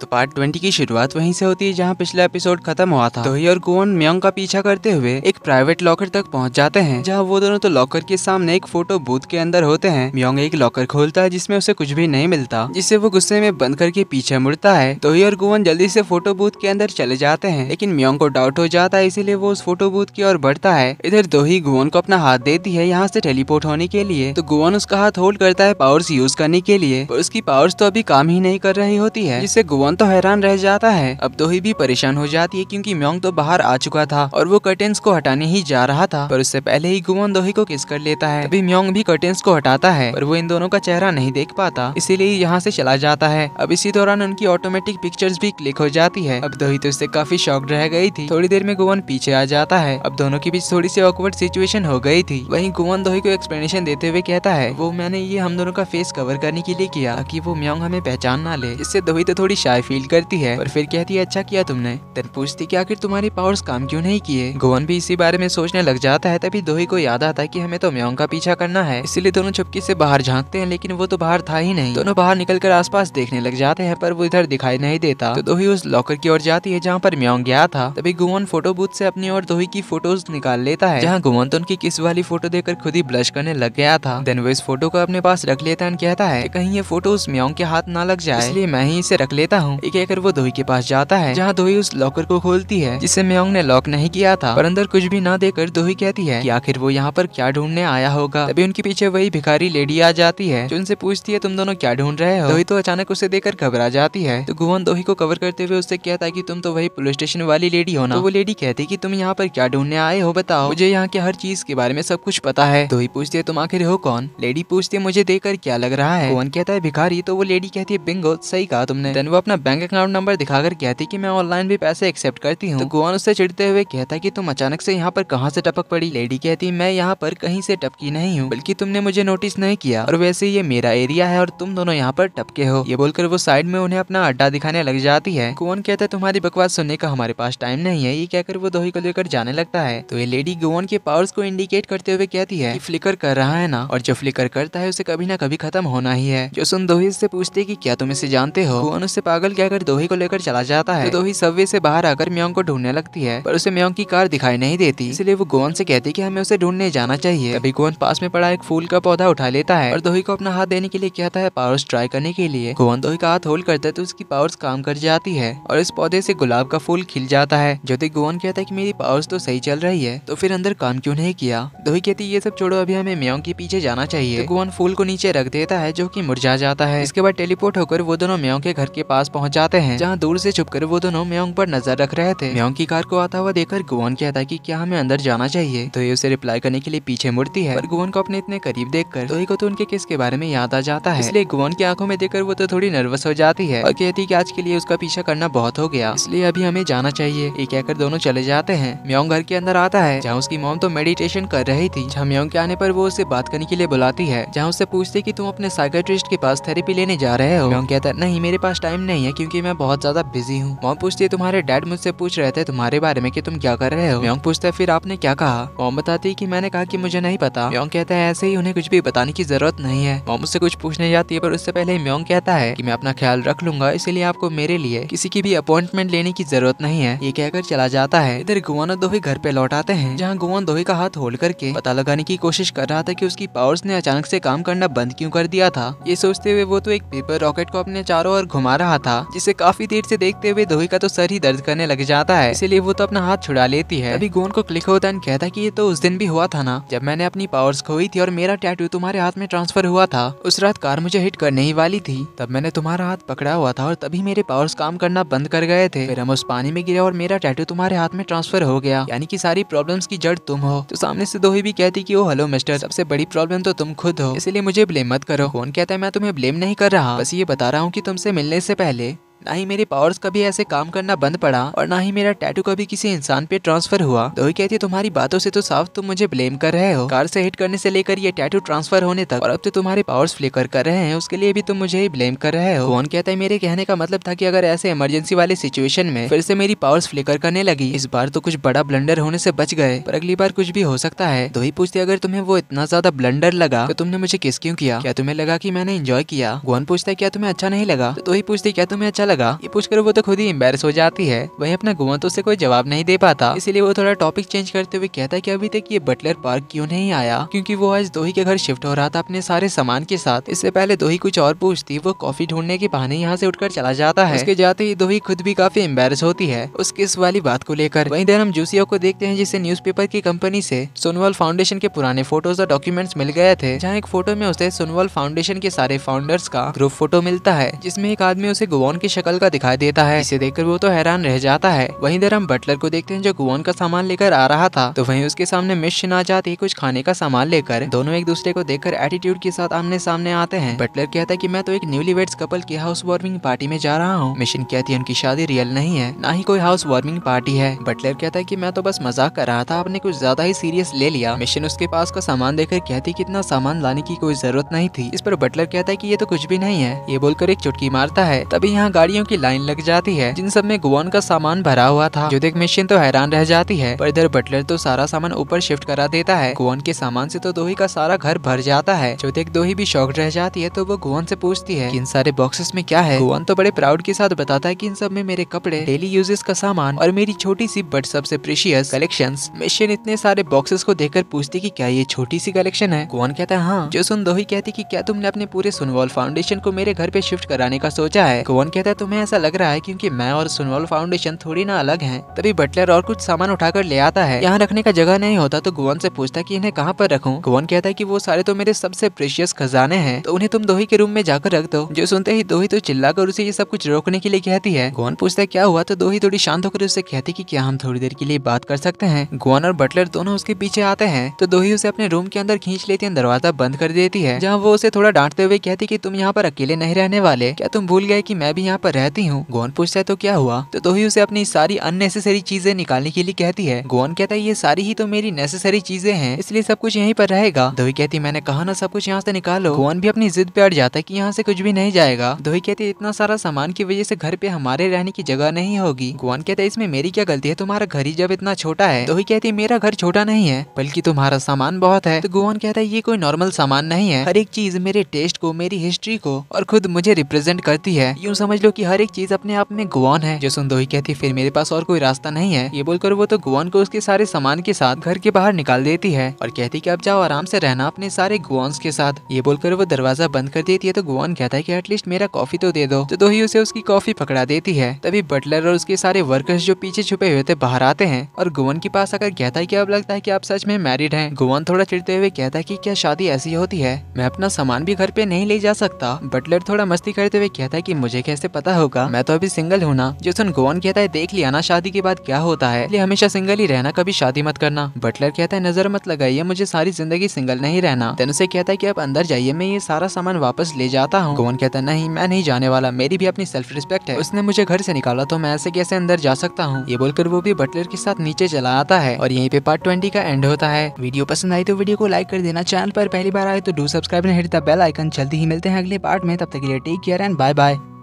तो part twenty की शुरुआत वहीं से होती है जहां पिछला एपिसोड खत्म हुआ था दोही और गोवन म्योंग का पीछा करते हुए एक प्राइवेट लॉकर तक पहुंच जाते हैं जहां वो दोनों तो लॉकर के सामने एक फोटो बूथ के अंदर होते हैं म्योंग एक लॉकर खोलता है जिसमें उसे कुछ भी नहीं मिलता जिससे वो गुस्से में बंद करके पीछे मुड़ता है दोही और गोवन जल्दी से फोटो बूथ के अंदर चले जाते हैं लेकिन म्योंग को डाउट हो जाता है इसीलिए वो उस फोटो बूथ की ओर बढ़ता है इधर दोही गुवन को अपना हाथ देती है यहाँ से टेलीपोर्ट होने के लिए तो गोवन उसका हाथ होल्ड करता है पावर्स यूज करने के लिए उसकी पावर्स तो अभी काम ही नहीं कर रही होती है जिससे गुवन वन तो हैरान रह जाता है अब तो ही भी परेशान हो जाती है क्योंकि म्योंग तो बाहर आ चुका था और वो कर्टेंस को हटाने ही जा रहा था पर उससे पहले ही गुवन दोही को किस कर लेता है अभी म्योंग भी कर्टेंस को हटाता है पर वो इन दोनों का चेहरा नहीं देख पाता इसीलिए यहाँ से चला जाता है अब इसी दौरान उनकी ऑटोमेटिक पिक्चर्स भी क्लिक हो जाती है अब दोही तो इससे काफी शॉक रह गई थी थोड़ी देर में गुवन पीछे आ जाता है अब दोनों के बीच थोड़ी सी ऑकवर्ड सिचुएशन हो गई थी वही गुवन दोही को एक्सप्लेनेशन देते हुए कहता है वो मैंने ये हम दोनों का फेस कवर करने के लिए किया की वो म्योंग हमें पहचान ना ले इससे दोही तो थोड़ी शाय फील करती है और फिर कहती है अच्छा किया तुमने तन पूछती की आखिर तुम्हारी पावर्स काम क्यों नहीं किए गोवन भी इसी बारे में सोचने लग जाता है तभी दोही को याद आता है की हमें तो म्योंग का पीछा करना है इसीलिए दोनों चुपकी से बाहर झांकते हैं लेकिन वो तो बाहर था ही नहीं दोनों बाहर निकल कर देखने लग जाते हैं पर वो इधर दिखाई नहीं देता तो दोही उस लॉकर की ओर जाती है जहाँ पर म्योंग गया था तभी गुमन फोटो बूथ से अपनी और दोही की फोटोज निकाल लेता है जहाँ गुमन तो उनकी किस वाली फोटो देकर खुद ही ब्लश करने लग गया था देन वो इस फोटो को अपने पास रख लेता है कहता है कहीं ये फोटो उस म्योंग के हाथ न लग जाए इसलिए मैं ही इसे रख लेता हूँ हूँ कहकर वो धोई के पास जाता है जहाँ धोई उस लॉकर को खोलती है जिसे मेयोंग ने लॉक नहीं किया था पर अंदर कुछ भी न देकर धोई कहती है की आखिर वो यहाँ पर क्या ढूंढने आया होगा तभी उनके पीछे वही भिखारी लेडी आ जाती है जो उनसे पूछती है तुम दोनों क्या ढूंढ रहे हो धोई तो अचानक उसे देकर घबरा जाती है तो गुवन दोही को कवर करते हुए उससे कहता है की तुम तो वही पुलिस स्टेशन वाली लेडी हो ना तो वो लेडी कहती की तुम यहाँ पर क्या ढूंढने आए हो बताओ मुझे यहाँ के हर चीज के बारे में सब कुछ पता है धोई पूछती है तुम आखिर हो कौन लेडी पूछती है मुझे देकर क्या लग रहा है कौन कहता है भिखारी तो वो लेडी कहती है बिंगो सही कहा तुमने वो अपना अपना बैंक अकाउंट नंबर दिखाकर कहती कि मैं ऑनलाइन भी पैसे एक्सेप्ट करती हूँ तो गोवान उससे चिड़ते हुए कहता कि तुम अचानक से यहाँ पर कहाँ से टपक पड़ी लेडी कहती मैं यहाँ पर कहीं से टपकी नहीं हूँ बल्कि तुमने मुझे नोटिस नहीं किया और वैसे ये मेरा एरिया है और तुम दोनों यहाँ पर टपके हो ये बोलकर वो साइड में उन्हें अपना अड्डा दिखाने लग जाती है गोवन कहता है तुम्हारी बकवास सुनने का हमारे पास टाइम नहीं है ये कहकर वो दोही को लेकर जाने लगता है तो ये लेडी गोवन के पावर्स को इंडिकेट करते हुए कहती है फ्लिकर कर रहा है ना और जो फ्लिकर करता है उसे कभी ना कभी खत्म होना ही है जो सुन दोही से पूछते की क्या तुम इसे जानते हो गोवन उससे पागल पागल कहकर दोही को लेकर चला जाता है तो दोही सबवे से बाहर आकर म्योंग को ढूंढने लगती है पर उसे म्योंग की कार दिखाई नहीं देती इसलिए वो गोवन से कहती कि हमें उसे ढूंढने जाना चाहिए अभी गोवन पास में पड़ा एक फूल का पौधा उठा लेता है और दोही को अपना हाथ देने के लिए कहता है पावर्स ट्राई करने के लिए गोवन दोही का हाथ होल्ड करता है तो उसकी पावर्स काम कर जाती है और इस पौधे से गुलाब का फूल खिल जाता है ज्योति गोवन कहता है की मेरी पावर्स तो सही चल रही है तो फिर अंदर काम क्यों नहीं किया दोही कहती ये सब छोड़ो अभी हमें म्योंग के पीछे जाना चाहिए तो गोवन फूल को नीचे रख देता है जो की मुरझा जाता है इसके बाद टेलीपोर्ट होकर वो दोनों म्योंग के घर के पास पहुंच जाते हैं जहाँ दूर से छुपकर वो दोनों म्योंग पर नजर रख रहे थे म्योंग की कार को आता हुआ देखकर गुवन कहता है की क्या हमें अंदर जाना चाहिए तो ये उसे रिप्लाई करने के लिए पीछे मुड़ती है और गुवन को अपने इतने करीब देख कर तो को तो उनके किस के बारे में याद आ जाता है इसलिए गुवन की आंखों में देखकर वो तो थोड़ी नर्वस हो जाती है और कहती की आज के लिए उसका पीछा करना बहुत हो गया इसलिए अभी हमें जाना चाहिए ये कहकर दोनों चले जाते हैं म्योंग घर के अंदर आता है जहाँ उसकी मोम तो मेडिटेशन कर रही थी जहाँ म्योंग के आने पर वो उसे बात करने के लिए बुलाती है जहाँ उससे पूछती की तुम अपने साइकेट्रिस्ट के पास थेरेपी लेने जा रहे हो म्योंग कहता नहीं मेरे पास टाइम नहीं है क्योंकि मैं बहुत ज्यादा बिजी हूँ मोम पूछती है तुम्हारे डैड मुझसे पूछ रहे थे तुम्हारे बारे में कि तुम क्या कर रहे हो योंग पूछता है फिर आपने क्या कहा मोम बताती है कि मैंने कहा कि मुझे नहीं पता योंग कहता है ऐसे ही उन्हें कुछ भी बताने की जरूरत नहीं है मोम उससे कुछ पूछने जाती है पर उससे पहले म्योंग कहता है की मैं अपना ख्याल रख लूंगा इसीलिए आपको मेरे लिए किसी की भी अपॉइंटमेंट लेने की जरूरत नहीं है ये कहकर चला जाता है इधर गुआन दोही घर पे लौट आते हैं जहाँ गुआन दोही का हाथ होल्ड करके पता लगाने की कोशिश कर रहा था की उसकी पावर्स ने अचानक से काम करना बंद क्यों कर दिया था ये सोचते हुए वो तो एक पेपर रॉकेट को अपने चारों ओर घुमा रहा था था जिसे काफी देर से देखते हुए धोई का तो सर ही दर्द करने लग जाता है इसीलिए वो तो अपना हाथ छुड़ा लेती है अभी गोन को क्लिक होता है कहता की ये तो उस दिन भी हुआ था ना जब मैंने अपनी पावर्स खोई थी और मेरा टैटू तुम्हारे हाथ में ट्रांसफर हुआ था उस रात कार मुझे हिट करने ही वाली थी तब मैंने तुम्हारा हाथ पकड़ा हुआ था और तभी मेरे पावर्स काम करना बंद कर गए थे फिर हम उस पानी में गिरे और मेरा टैटू तुम्हारे हाथ में ट्रांसफर हो गया यानी कि सारी प्रॉब्लम्स की जड़ तुम हो तो सामने से दोही भी कहती कि ओ हेलो मिस्टर सबसे बड़ी प्रॉब्लम तो तुम खुद हो इसलिए मुझे ब्लेम मत करो कौन कहता है मैं तुम्हें ब्लेम नहीं कर रहा बस ये बता रहा हूँ की तुमसे मिलने से पहले palais ना ही मेरे पावर्स कभी ऐसे काम करना बंद पड़ा और ना ही मेरा टैटू कभी किसी इंसान पे ट्रांसफर हुआ तो ही कहती तुम्हारी बातों से तो साफ तुम मुझे ब्लेम कर रहे हो कार से हिट करने से लेकर ये टैटू ट्रांसफर होने तक और अब तो तुम्हारे पावर्स फ्लिकर कर रहे हैं उसके लिए भी तुम मुझे ही ब्लेम कर रहे हो कौन कहता है मेरे कहने का मतलब था की अगर ऐसे इमरजेंसी वाले सिचुएशन में फिर से मेरी पावर्स फ्लिकर करने लगी इस बार तो कुछ बड़ा ब्लंडर होने से बच गए पर अगली बार कुछ भी हो सकता है ही पूछते अगर तुम्हें वो इतना ज्यादा ब्लंडर लगा तो तुमने मुझे किस क्यों किया क्या तुम्हें लगा की मैंने इंजॉय किया गोवन पूछता है क्या तुम्हें अच्छा नहीं लगा तो ही पूछते क्या तुम्हें अच्छा लगा ये पूछकर वो तो खुद ही एम्बेस हो जाती है वही अपना तो से कोई जवाब नहीं दे पाता इसलिए वो थोड़ा टॉपिक चेंज करते हुए कहता है की अभी तक ये बटलर पार्क क्यूँ नहीं आया क्यूँकी वो आज दोही के घर शिफ्ट हो रहा था अपने सारे सामान के साथ इससे पहले दोही कुछ और पूछती वो कॉफी ढूंढने के बहाने यहाँ से उठकर चला जाता है उसके जाते ही दोही खुद भी काफी एम्बेस होती है उस किस वाली बात को लेकर वहीं हम जूसिया को देखते हैं जिसे न्यूज़पेपर की कंपनी से सोनवाल फाउंडेशन के पुराने फोटोज और डॉक्यूमेंट्स मिल गए थे जहाँ एक फोटो में उसे सोनवाल फाउंडेशन के सारे फाउंडर्स का ग्रुप फोटो मिलता है जिसमे एक आदमी उसे गुवान के शक्ल का दिखाई देता है इसे देखकर वो तो हैरान रह जाता है वहीं इधर हम बटलर को देखते हैं जो गुवन का सामान लेकर आ रहा था तो वहीं उसके सामने मिस आ जाती है कुछ खाने का सामान लेकर दोनों एक दूसरे को देखकर एटीट्यूड के साथ आमने सामने आते हैं बटलर कहता है की मैं तो एक न्यूली वेड कपल की हाउस वार्मिंग पार्टी में जा रहा हूँ मिशन कहती है उनकी शादी रियल नहीं है ना ही कोई हाउस वार्मिंग पार्टी है बटलर कहता है की मैं तो बस मजाक कर रहा था आपने कुछ ज्यादा ही सीरियस ले लिया मिशन उसके पास का सामान देकर कहती कि इतना सामान लाने की कोई जरूरत नहीं थी इस पर बटलर कहता है की ये तो कुछ भी नहीं है ये बोलकर एक चुटकी मारता है तभी यहाँ गाड़ी गाड़ियों की लाइन लग जाती है जिन सब में गुआन का सामान भरा हुआ था जो देख मशीन तो हैरान रह जाती है पर इधर बटलर तो सारा सामान ऊपर शिफ्ट करा देता है गुआन के सामान से तो दोही का सारा घर भर जाता है जो देख दोही भी शॉक रह जाती है तो वो गुआन से पूछती है इन सारे बॉक्सेस में क्या है गुआन तो बड़े प्राउड के साथ बताता है की इन सब में मेरे कपड़े डेली यूजेस का सामान और मेरी छोटी सी बट सबसे प्रेशियस कलेक्शन मशीन इतने सारे बॉक्सेस को देखकर पूछती की क्या ये छोटी सी कलेक्शन है गुआन कहता है हाँ जो सुन दोही कहती की क्या तुमने अपने पूरे सुनवॉल फाउंडेशन को मेरे घर पे शिफ्ट कराने का सोचा है गुआन कहता है तुम्हें ऐसा लग रहा है क्योंकि मैं और सुनवाल फाउंडेशन थोड़ी ना अलग है तभी बटलर और कुछ सामान उठाकर ले आता है यहाँ रखने का जगह नहीं होता तो गुवन से पूछता की इन्हें कहाँ पर रखूं गुवन कहता है की वो सारे तो मेरे सबसे प्रेशियस खजाने हैं तो उन्हें तुम दोही के रूम में जाकर रख दो जो सुनते ही दोही तो चिल्लाकर उसे ये सब कुछ रोकने के लिए कहती है गुवन पूछता है क्या हुआ तो दोही थोड़ी शांत होकर उसे कहती की क्या हम थोड़ी देर के लिए बात कर सकते हैं गुवन और बटलर दोनों उसके पीछे आते हैं तो दोही उसे अपने रूम के अंदर खींच लेती है दरवाजा बंद कर देती है जहाँ वो उसे थोड़ा डांटते हुए कहती की तुम यहाँ पर अकेले नहीं रहने वाले क्या तुम भूल गए की मैं भी यहाँ पर रहती हूँ गोवन पूछता है तो क्या हुआ तो ही उसे अपनी सारी अननेसेसरी चीजें निकालने के लिए कहती है गोवन कहता है ये सारी ही तो मेरी नेसेसरी चीजें हैं इसलिए सब कुछ यहीं पर रहेगा दोही कहती मैंने कहा ना सब कुछ यहाँ से निकालो गोवन भी अपनी जिद पे अड़ जाता है की यहाँ से कुछ भी नहीं जाएगा दोही कहती है इतना सारा सामान की वजह से घर पे हमारे रहने की जगह नहीं होगी गोवन कहता है इसमें मेरी क्या गलती है तुम्हारा घर ही जब इतना छोटा है दोही कहती है मेरा घर छोटा नहीं है बल्कि तुम्हारा सामान बहुत है तो गोवन कहता है ये कोई नॉर्मल सामान नहीं है हर एक चीज मेरे टेस्ट को मेरी हिस्ट्री को और खुद मुझे रिप्रेजेंट करती है यूँ समझ लो कि हर एक चीज अपने आप में गुआन है जो सुंदोही कहती फिर मेरे पास और कोई रास्ता नहीं है ये बोलकर वो तो गुआन को उसके सारे सामान के साथ घर के बाहर निकाल देती है और कहती की अब जाओ आराम से रहना अपने सारे गुआन के साथ ये बोलकर वो दरवाजा बंद कर देती है तो गुआन कहता है की एटलीस्ट मेरा कॉफी तो दे दो तो दोही उसे उसकी कॉफी पकड़ा देती है तभी बटलर और उसके सारे वर्कर्स जो पीछे छुपे हुए थे बाहर आते हैं और गुवन के पास आकर कहता है की अब लगता है की आप सच में मैरिड है गुवन थोड़ा चिड़ते हुए कहता है की क्या शादी ऐसी होती है मैं अपना सामान भी घर पे नहीं ले जा सकता बटलर थोड़ा मस्ती करते हुए कहता है की मुझे कैसे पता पता होगा मैं तो अभी सिंगल हूँ ना जोसन गोवन कहता है देख लिया ना शादी के बाद क्या होता है ये हमेशा सिंगल ही रहना कभी शादी मत करना बटलर कहता है नजर मत लगाइए मुझे सारी जिंदगी सिंगल नहीं रहना तेन उसे कहता है की आप अंदर जाइए मैं ये सारा सामान वापस ले जाता हूँ गोवन कहता है नहीं मैं नहीं जाने वाला मेरी भी अपनी सेल्फ रिस्पेक्ट है उसने मुझे घर से निकाला तो मैं ऐसे कैसे अंदर जा सकता हूँ ये बोलकर वो भी बटलर के साथ नीचे चला आता है और यही पे पार्ट ट्वेंटी का एंड होता है वीडियो पसंद आई तो वीडियो को लाइक कर देना चैनल पर पहली बार आए तो do subscribe and hit the bell icon जल्दी ही मिलते हैं अगले पार्ट में तब तक के लिए take care and bye bye